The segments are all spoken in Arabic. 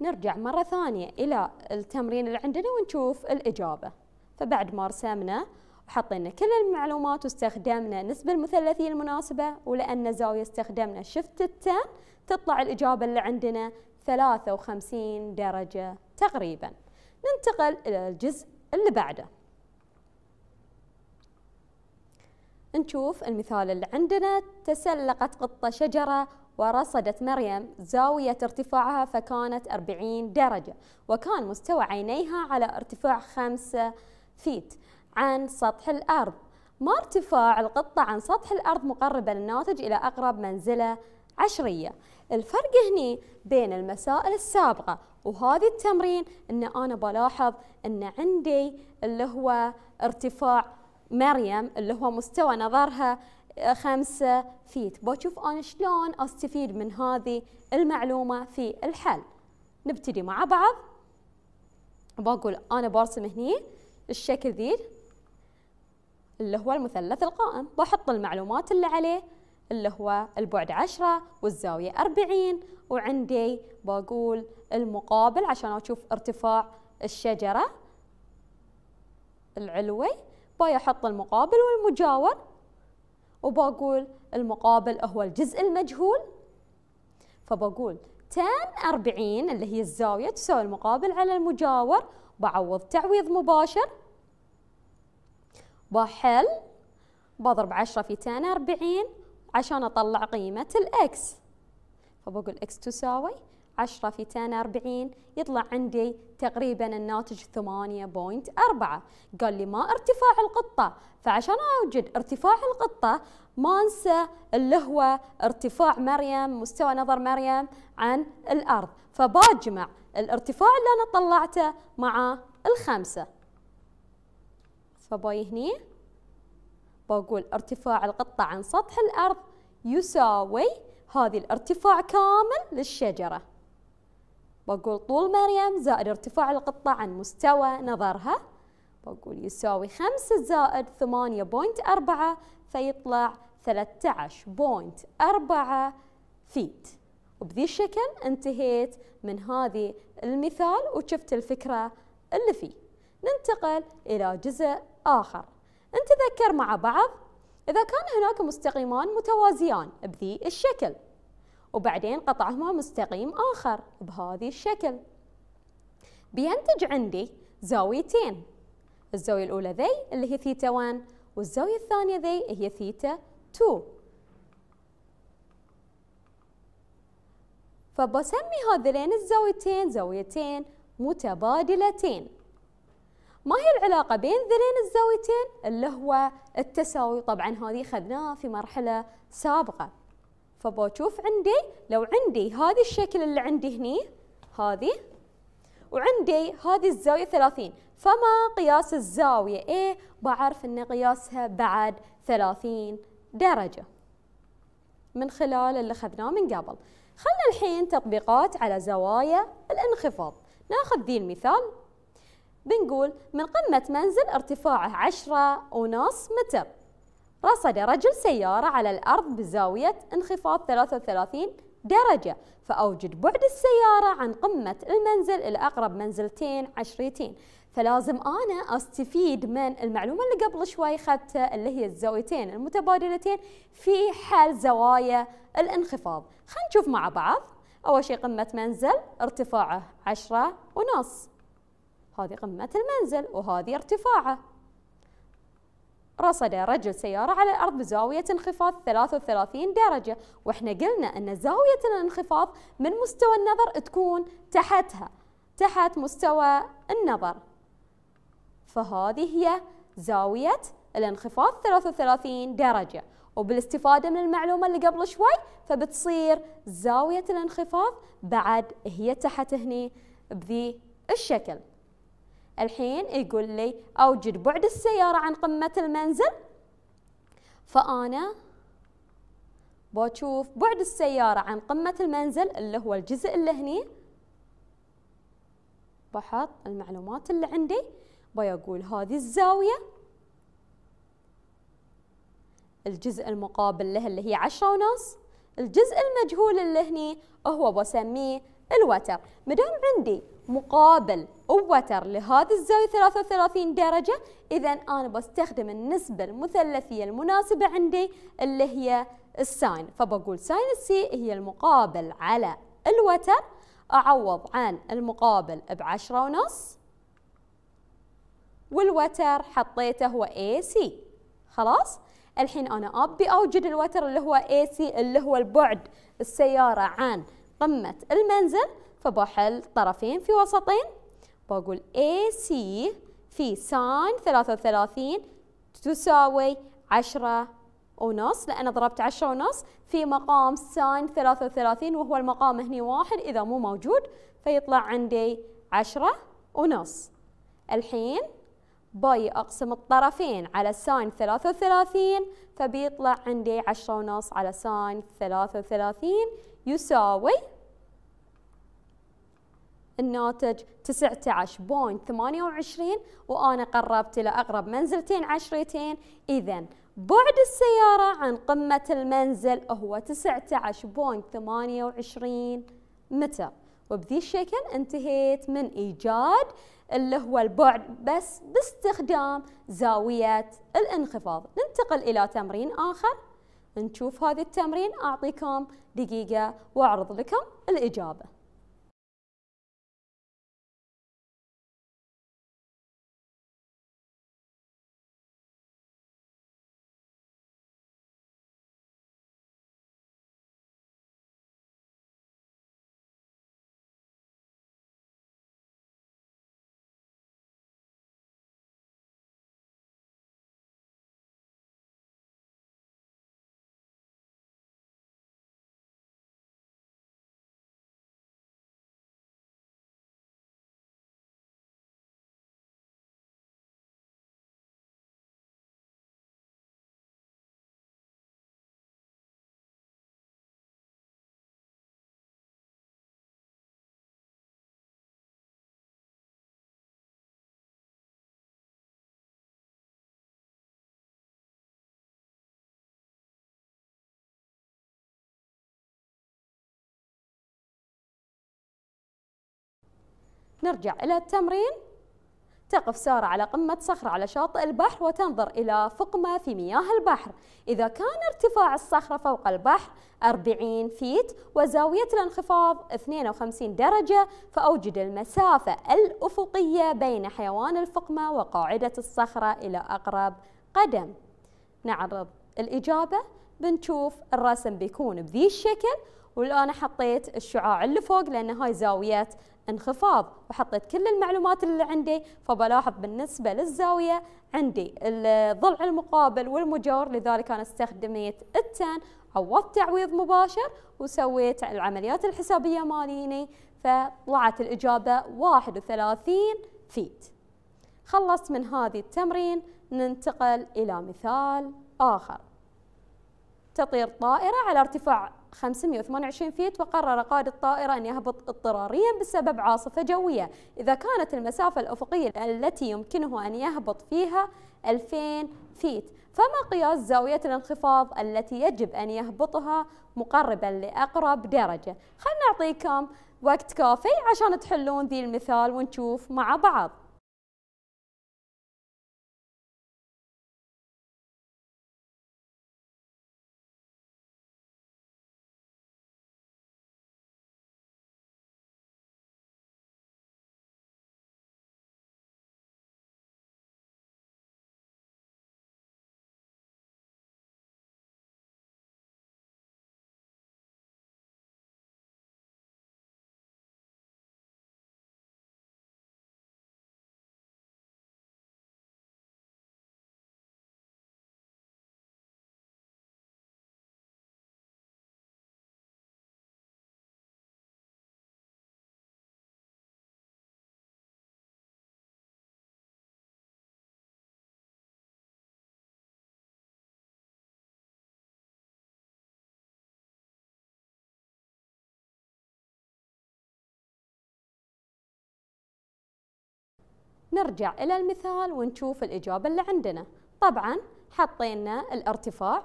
نرجع مرة ثانية إلى التمرين اللي عندنا ونشوف الإجابة فبعد ما رسمنا وحطينا كل المعلومات واستخدمنا نسبة المثلثية المناسبة ولأن زاوية استخدمنا شفت التان تطلع الإجابة اللي عندنا 53 درجة تقريبا ننتقل إلى الجزء اللي بعده نشوف المثال اللي عندنا تسلقت قطة شجرة ورصدت مريم زاوية ارتفاعها فكانت 40 درجة وكان مستوى عينيها على ارتفاع 5 فيت عن سطح الأرض ما ارتفاع القطة عن سطح الأرض مقربة للناتج إلى أقرب منزلة عشرية الفرق هني بين المسائل السابقة وهذا التمرين أن أنا بلاحظ أن عندي اللي هو ارتفاع مريم اللي هو مستوى نظرها خمسة فيت بشوف أنا شلون أستفيد من هذه المعلومة في الحل نبتدي مع بعض بقول أنا برسم هني الشكل ذي اللي هو المثلث القائم بحط المعلومات اللي عليه اللي هو البعد عشرة والزاوية أربعين وعندي بقول المقابل عشان أشوف ارتفاع الشجرة العلوي باي أحط المقابل والمجاور وبقول المقابل هو الجزء المجهول فبقول تان 40 اللي هي الزاوية تساوي المقابل على المجاور بعوض تعويض مباشر بحل بضرب 10 في تان 40 عشان أطلع قيمة الإكس فبقول إكس تساوي 10 في 10 40 يطلع عندي تقريبا الناتج 8.4 قال لي ما ارتفاع القطة فعشان أوجد ارتفاع القطة ما أنسى اللي هو ارتفاع مريم مستوى نظر مريم عن الأرض فباجمع الارتفاع اللي أنا طلعته مع الخمسة فباي هني بقول ارتفاع القطة عن سطح الأرض يساوي هذه الارتفاع كامل للشجرة بقول طول مريم زائد ارتفاع القطة عن مستوى نظرها بقول يساوي خمسة زائد ثمانية بوينت أربعة فيطلع ثلاثة عشر بوينت أربعة فيت وبذي الشكل انتهيت من هذه المثال وشفت الفكرة اللي فيه ننتقل إلى جزء آخر نتذكر مع بعض إذا كان هناك مستقيمان متوازيان بذي الشكل وبعدين قطعهما مستقيم آخر بهذه الشكل بينتج عندي زاويتين الزاوية الأولى ذي اللي هي ثيتا 1 والزاوية الثانية ذي هي ثيتا 2 فبسمي هذين الزاويتين زاويتين متبادلتين ما هي العلاقة بين ذلين الزاويتين اللي هو التساوي طبعا هذه خذناها في مرحلة سابقة فبشوف عندي لو عندي هذا الشكل اللي عندي هني هذه وعندي هذه الزاوية 30 فما قياس الزاوية إيه بعرف أن قياسها بعد 30 درجة من خلال اللي أخذناه من قبل خلنا الحين تطبيقات على زوايا الانخفاض ناخذ ذي المثال بنقول من قمة منزل ارتفاعه عشرة ونص متر رصد رجل سيارة على الأرض بزاوية انخفاض 33 درجة فأوجد بعد السيارة عن قمة المنزل إلى أقرب منزلتين عشريتين فلازم أنا أستفيد من المعلومة اللي قبل شوي أخذتها اللي هي الزاويتين المتبادلتين في حال زوايا الانخفاض خلينا نشوف مع بعض أول شيء قمة منزل ارتفاعه عشرة ونص هذه قمة المنزل وهذه ارتفاعه رصد رجل سيارة على الأرض بزاوية انخفاض 33 درجة وإحنا قلنا أن زاوية الانخفاض من مستوى النظر تكون تحتها تحت مستوى النظر فهذه هي زاوية الانخفاض 33 درجة وبالاستفادة من المعلومة اللي قبل شوي فبتصير زاوية الانخفاض بعد هي تحت هني بذي الشكل الحين يقول لي أوجد بعد السيارة عن قمة المنزل فأنا بشوف بعد السيارة عن قمة المنزل اللي هو الجزء اللي هني بحط المعلومات اللي عندي بيقول هذه الزاوية الجزء المقابل له اللي هي عشرة ونص الجزء المجهول اللي هني هو بسميه الوتر مدام عندي مقابل ووتر لهذه الزاوية 33 درجة إذا أنا بستخدم النسبة المثلثية المناسبة عندي اللي هي الساين فبقول ساين السي هي المقابل على الوتر أعوض عن المقابل بعشرة ونص والوتر حطيته هو AC خلاص؟ الحين أنا أبي أوجد الوتر اللي هو AC اللي هو البعد السيارة عن قمة المنزل فبحل طرفين في وسطين بقول AC في ساين 33 تساوي 10 ونص لأن ضربت 10 ونص في مقام ساين 33 وهو المقام هني واحد إذا مو موجود فيطلع عندي 10 ونص الحين باي أقسم الطرفين على ساين 33 فبيطلع عندي 10 ونص على ساين 33 يساوي الناتج 19.28 وأنا قربت إلى أقرب منزلتين عشرتين إذا بعد السيارة عن قمة المنزل هو 19.28 متر وبذي الشكل انتهيت من إيجاد اللي هو البعد بس باستخدام زاوية الانخفاض ننتقل إلى تمرين آخر نشوف هذا التمرين أعطيكم دقيقة وأعرض لكم الإجابة نرجع إلى التمرين تقف سارة على قمة صخرة على شاطئ البحر وتنظر إلى فقمة في مياه البحر إذا كان ارتفاع الصخرة فوق البحر 40 فيت وزاوية الانخفاض 52 درجة فأوجد المسافة الأفقية بين حيوان الفقمة وقاعدة الصخرة إلى أقرب قدم نعرض الإجابة بنشوف الرسم بيكون بذي الشكل والآن حطيت الشعاع اللي فوق لأن هاي زاوية انخفاض وحطيت كل المعلومات اللي عندي فبلاحظ بالنسبة للزاوية عندي الضلع المقابل والمجاور لذلك أنا استخدمت التن عوضت تعويض مباشر وسويت العمليات الحسابية ماليني فطلعت الإجابة 31 فيت خلصت من هذه التمرين ننتقل إلى مثال آخر تطير طائرة على ارتفاع 528 فيت وقرر قائد الطائرة أن يهبط اضطراريا بسبب عاصفة جوية إذا كانت المسافة الأفقية التي يمكنه أن يهبط فيها 2000 فيت فما قياس زاوية الانخفاض التي يجب أن يهبطها مقربا لأقرب درجة خلنا نعطيكم وقت كافي عشان تحلون ذي المثال ونشوف مع بعض نرجع إلى المثال ونشوف الإجابة اللي عندنا طبعا حطينا الارتفاع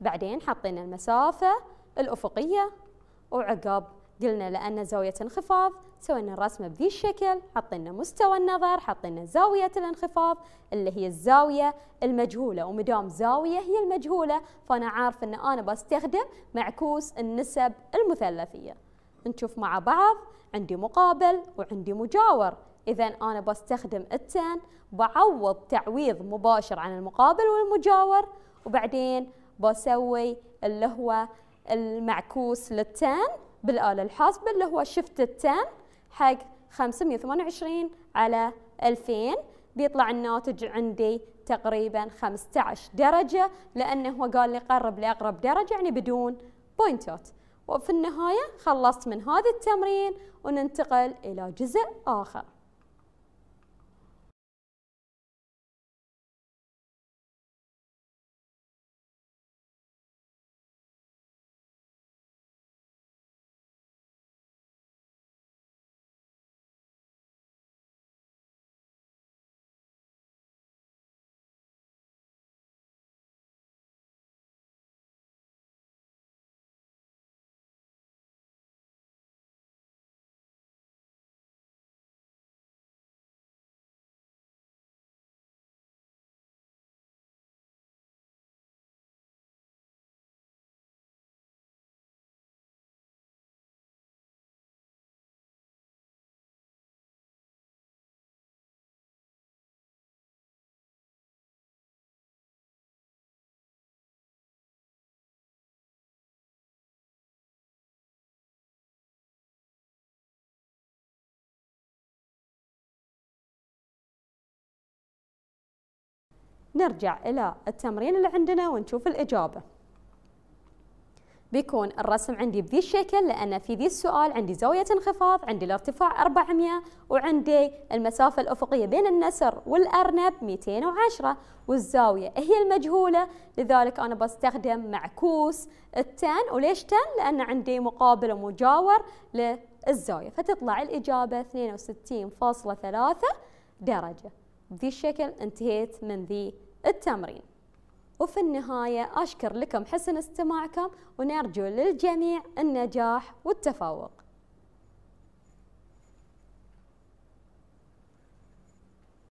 بعدين حطينا المسافة الأفقية وعقب قلنا لأن زاوية انخفاض سوينا الرسمة بذي الشكل حطينا مستوى النظر حطينا زاوية الانخفاض اللي هي الزاوية المجهولة ومدام زاوية هي المجهولة فأنا عارف أن أنا بستخدم معكوس النسب المثلثية نشوف مع بعض عندي مقابل وعندي مجاور إذا أنا بستخدم التن بعوض تعويض مباشر عن المقابل والمجاور وبعدين بسوي اللي هو المعكوس للتن بالآلة الحاسبة اللي هو شفت التن حق 528 على 2000 بيطلع الناتج عندي تقريبا 15 درجة لأنه هو قال لي قرب لأقرب درجة يعني بدون بوينتات وفي النهاية خلصت من هذا التمرين وننتقل إلى جزء آخر نرجع إلى التمرين اللي عندنا ونشوف الإجابة بيكون الرسم عندي بذي الشكل لأن في ذي السؤال عندي زاوية انخفاض عندي الارتفاع 400 وعندي المسافة الأفقية بين النسر والأرنب 210 والزاوية هي المجهولة لذلك أنا بستخدم معكوس التن وليش تن؟ لأن عندي مقابل ومجاور للزاوية فتطلع الإجابة 62.3 درجة بذي الشكل انتهيت من ذي التمرين وفي النهاية أشكر لكم حسن استماعكم ونرجو للجميع النجاح والتفوق